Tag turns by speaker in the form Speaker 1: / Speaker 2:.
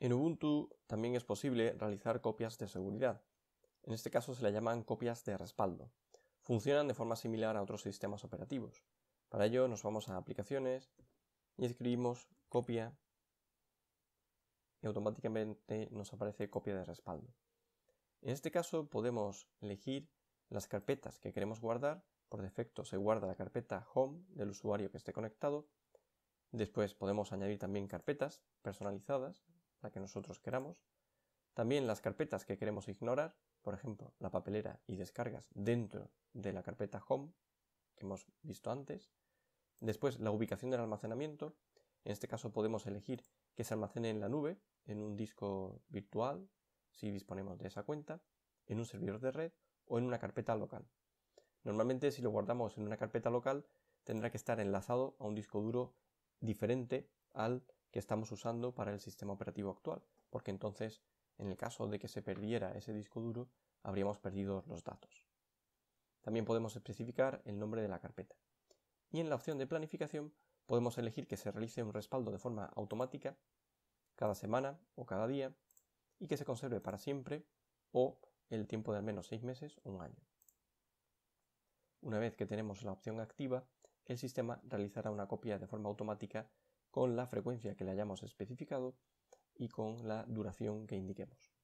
Speaker 1: En Ubuntu también es posible realizar copias de seguridad. En este caso se le llaman copias de respaldo. Funcionan de forma similar a otros sistemas operativos. Para ello nos vamos a aplicaciones y escribimos copia y automáticamente nos aparece copia de respaldo. En este caso podemos elegir las carpetas que queremos guardar. Por defecto se guarda la carpeta home del usuario que esté conectado. Después podemos añadir también carpetas personalizadas la que nosotros queramos, también las carpetas que queremos ignorar, por ejemplo, la papelera y descargas dentro de la carpeta home que hemos visto antes, después la ubicación del almacenamiento, en este caso podemos elegir que se almacene en la nube, en un disco virtual, si disponemos de esa cuenta, en un servidor de red o en una carpeta local. Normalmente si lo guardamos en una carpeta local tendrá que estar enlazado a un disco duro diferente al que estamos usando para el sistema operativo actual, porque entonces, en el caso de que se perdiera ese disco duro, habríamos perdido los datos. También podemos especificar el nombre de la carpeta. Y en la opción de planificación podemos elegir que se realice un respaldo de forma automática cada semana o cada día y que se conserve para siempre o el tiempo de al menos seis meses o un año. Una vez que tenemos la opción activa, el sistema realizará una copia de forma automática con la frecuencia que le hayamos especificado y con la duración que indiquemos.